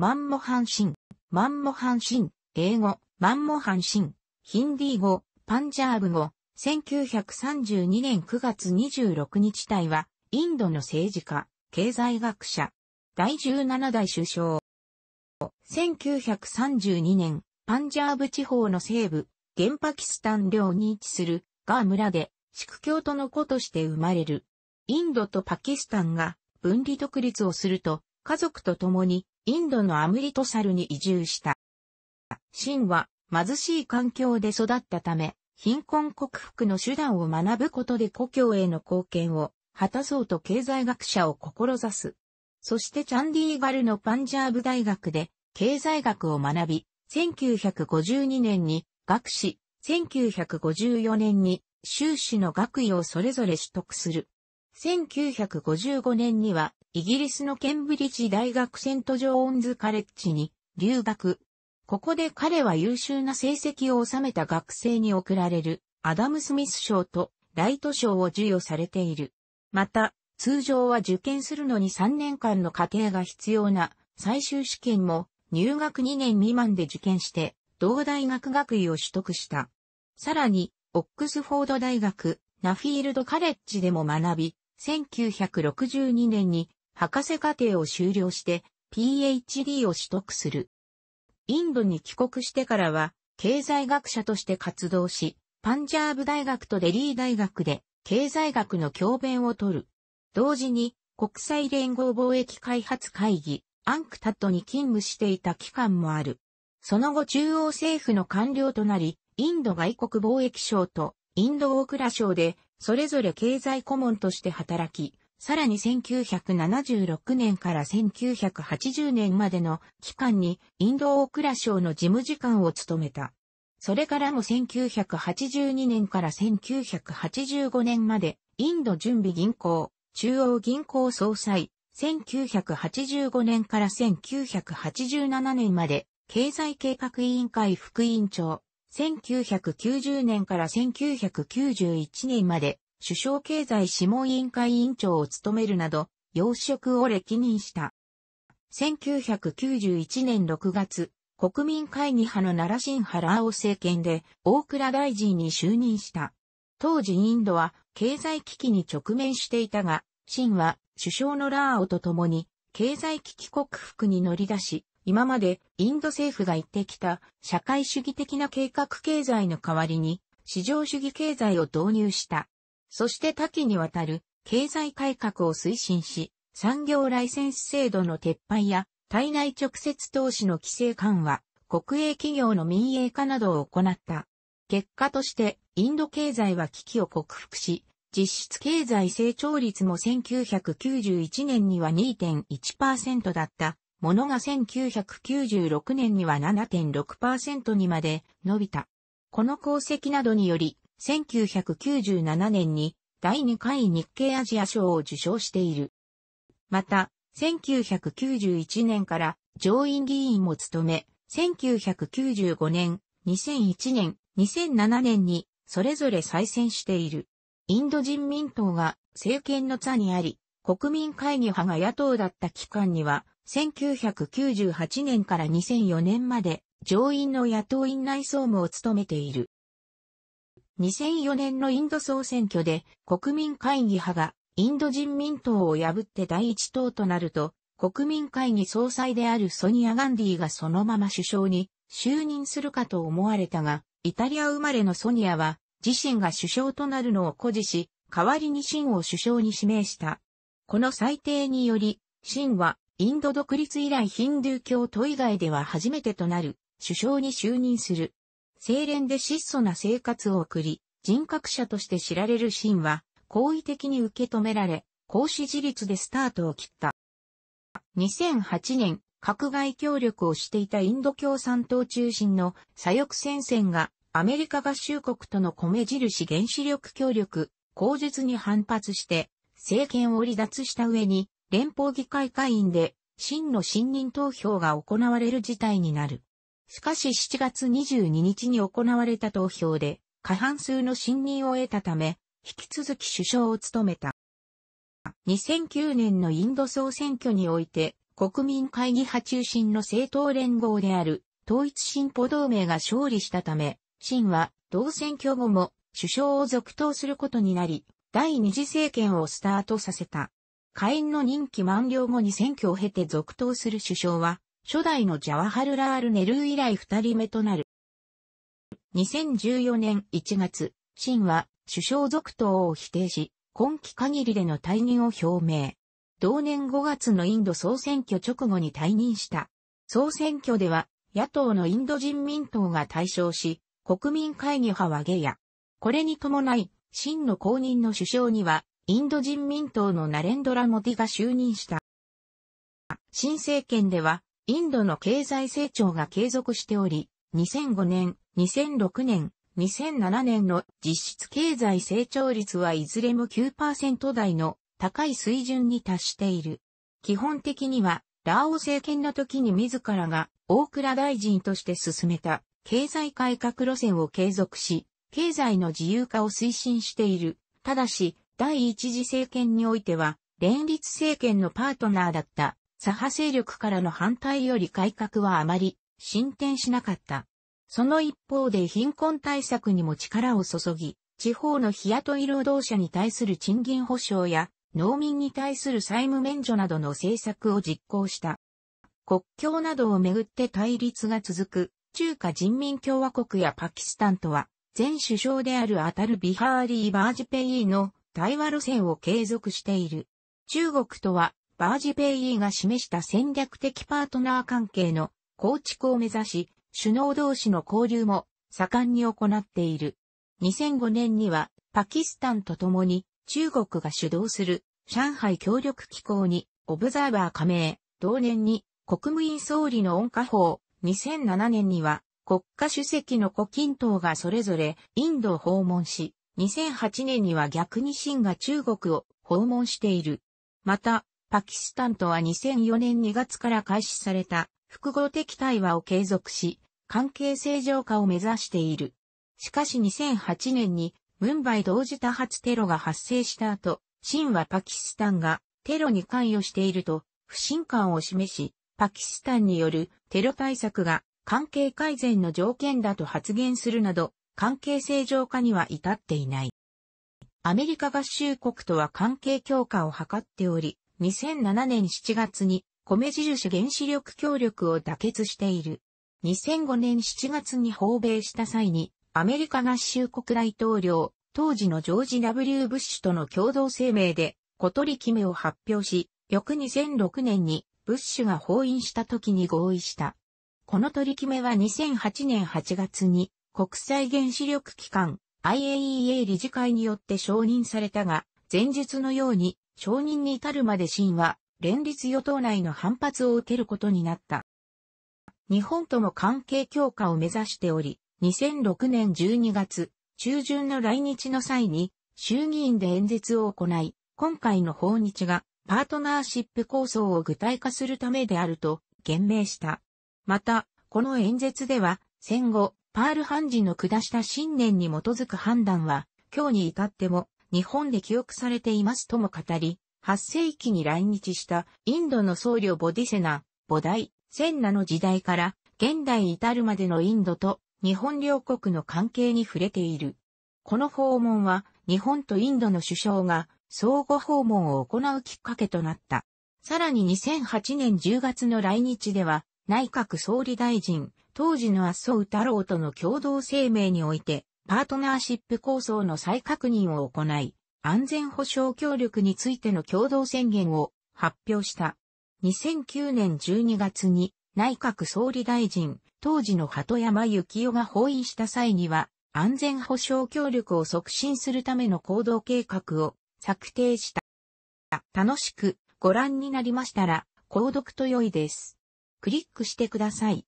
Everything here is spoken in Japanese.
マンモハンシン、マンモハンシン、英語、マンモハンシン、ヒンディー語、パンジャーブ語、1932年9月26日体は、インドの政治家、経済学者、第17代首相。1932年、パンジャーブ地方の西部、現パキスタン領に位置するガー村で、宿教徒の子として生まれる。インドとパキスタンが分離独立をすると、家族と共にインドのアムリトサルに移住した。シンは貧しい環境で育ったため、貧困克服の手段を学ぶことで故郷への貢献を果たそうと経済学者を志す。そしてチャンディーガルのパンジャーブ大学で経済学を学び、1952年に学士、1954年に修士の学位をそれぞれ取得する。1955年には、イギリスのケンブリッジ大学セントジョーンズカレッジに留学。ここで彼は優秀な成績を収めた学生に贈られるアダム・スミス賞とライト賞を授与されている。また、通常は受験するのに3年間の過程が必要な最終試験も入学2年未満で受験して同大学学位を取得した。さらに、オックスフォード大学、ナフィールドカレッジでも学び、1962年に博士課程を修了して PhD を取得する。インドに帰国してからは経済学者として活動し、パンジャーブ大学とデリー大学で経済学の教鞭を取る。同時に国際連合貿易開発会議、アンクタットに勤務していた機関もある。その後中央政府の官僚となり、インド外国貿易省とインド大蔵省でそれぞれ経済顧問として働き、さらに1976年から1980年までの期間にインド大蔵省の事務次官を務めた。それからも1982年から1985年までインド準備銀行、中央銀行総裁、1985年から1987年まで経済計画委員会副委員長、1990年から1991年まで首相経済諮問委員会委員長を務めるなど、要職を歴任した。1991年6月、国民会議派の奈良新原青政権で大倉大臣に就任した。当時インドは経済危機に直面していたが、新は首相のラーオと共に経済危機克服に乗り出し、今までインド政府が言ってきた社会主義的な計画経済の代わりに市場主義経済を導入した。そして多岐にわたる経済改革を推進し、産業ライセンス制度の撤廃や体内直接投資の規制緩和、国営企業の民営化などを行った。結果としてインド経済は危機を克服し、実質経済成長率も1991年には2.1%だったものが1996年には7.6%にまで伸びた。この功績などにより、1997年に第2回日経アジア賞を受賞している。また、1991年から上院議員も務め、1995年、2001年、2007年にそれぞれ再選している。インド人民党が政権の座にあり、国民会議派が野党だった期間には1998年から2004年まで上院の野党院内総務を務めている。2004年のインド総選挙で国民会議派がインド人民党を破って第一党となると、国民会議総裁であるソニア・ガンディがそのまま首相に就任するかと思われたが、イタリア生まれのソニアは自身が首相となるのを誇示し、代わりにシンを首相に指名した。この裁定により、シンはインド独立以来ヒンドゥー教徒以外では初めてとなる首相に就任する。清廉で質素な生活を送り、人格者として知られるシンは、好意的に受け止められ、公私自立でスタートを切った。2008年、核外協力をしていたインド共産党中心の左翼戦線が、アメリカ合衆国との米印原子力協力、口述に反発して、政権を離脱した上に、連邦議会会員で、真の信任投票が行われる事態になる。しかし7月22日に行われた投票で、過半数の信任を得たため、引き続き首相を務めた。2009年のインド総選挙において、国民会議派中心の政党連合である統一進歩同盟が勝利したため、真は同選挙後も首相を続投することになり、第二次政権をスタートさせた。下院の任期満了後に選挙を経て続投する首相は、初代のジャワハルラール・ネルー以来二人目となる。2014年1月、シンは首相続投を否定し、今期限りでの退任を表明。同年5月のインド総選挙直後に退任した。総選挙では、野党のインド人民党が対象し、国民会議派はゲや。これに伴い、真の公認の首相には、インド人民党のナレンドラ・モディが就任した。新政権では、インドの経済成長が継続しており、2005年、2006年、2007年の実質経済成長率はいずれも9%台の高い水準に達している。基本的には、ラオ政権の時に自らが大倉大臣として進めた経済改革路線を継続し、経済の自由化を推進している。ただし、第一次政権においては、連立政権のパートナーだった左派勢力からの反対より改革はあまり進展しなかった。その一方で貧困対策にも力を注ぎ、地方の日雇い労働者に対する賃金保障や農民に対する債務免除などの政策を実行した。国境などをめぐって対立が続く中華人民共和国やパキスタンとは前首相であるアタルビハーリー・バージペイの対話路線を継続している。中国とは、バージペイイが示した戦略的パートナー関係の構築を目指し、首脳同士の交流も盛んに行っている。2005年には、パキスタンと共に中国が主導する上海協力機構にオブザーバー加盟、同年に国務院総理の恩下法、2007年には国家主席の胡錦涛がそれぞれインドを訪問し、2008年には逆にンが中国を訪問している。また、パキスタンとは2004年2月から開始された複合的対話を継続し、関係正常化を目指している。しかし2008年にムンバイ同時多発テロが発生した後、ンはパキスタンがテロに関与していると不信感を示し、パキスタンによるテロ対策が関係改善の条件だと発言するなど、関係正常化には至っていない。アメリカ合衆国とは関係強化を図っており、2007年7月に米印原子力協力を妥結している。2005年7月に訪米した際に、アメリカ合衆国大統領、当時のジョージ・ W・ ブッシュとの共同声明で、小鳥決めを発表し、翌2006年にブッシュが訪印した時に合意した。この取り決めは2008年8月に国際原子力機関 IAEA 理事会によって承認されたが、前述のように承認に至るまで真は連立与党内の反発を受けることになった。日本とも関係強化を目指しており、2006年12月中旬の来日の際に衆議院で演説を行い、今回の訪日がパートナーシップ構想を具体化するためであると言明した。また、この演説では戦後パール判事の下した信念に基づく判断は、今日に至っても日本で記憶されていますとも語り、8世紀に来日したインドの僧侶ボディセナ、ボダイ、センナの時代から現代至るまでのインドと日本両国の関係に触れている。この訪問は日本とインドの首相が相互訪問を行うきっかけとなった。さらに2008年10月の来日では内閣総理大臣、当時の麻生太郎との共同声明において、パートナーシップ構想の再確認を行い、安全保障協力についての共同宣言を発表した。2009年12月に内閣総理大臣、当時の鳩山幸夫が訪囲した際には、安全保障協力を促進するための行動計画を策定した。楽しくご覧になりましたら、購読と良いです。クリックしてください。